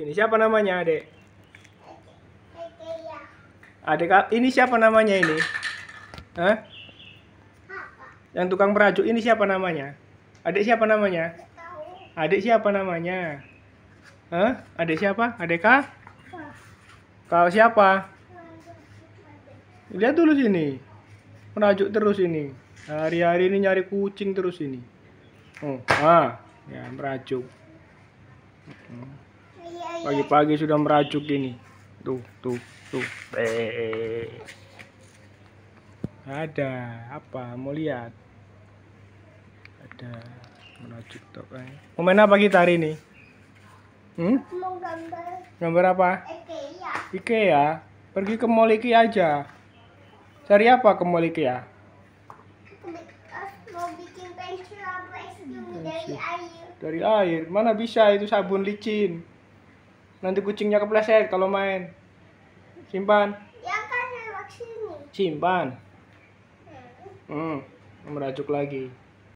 Ini siapa namanya, Adek? Adek, ini siapa namanya ini? Hah? Yang tukang merajuk ini siapa namanya? Adek siapa namanya? Adek siapa namanya? Hah? Adek siapa? Adek kah? Kau siapa? Lihat dulu sini. Merajuk terus ini. Hari-hari ini nyari kucing terus ini. Oh, ah, ya merajuk. Pagi-pagi sudah merajuk ini. Tuh, tuh, tuh. Eh. Ada apa? Mau lihat? Ada meracuk tok. Mau main apa kita hari ini? Hmm? Mau gambar. Gambar apa? IKEA. IKEA. Pergi ke mall IKEA aja. Cari apa ke mall IKEA? Hmm, dari air. Dari air. Mana bisa itu sabun licin. Nanti kucingnya kepleset kalau main. Simpan. kan lewat sini. Simpan. Hmm. hmm, merajuk lagi.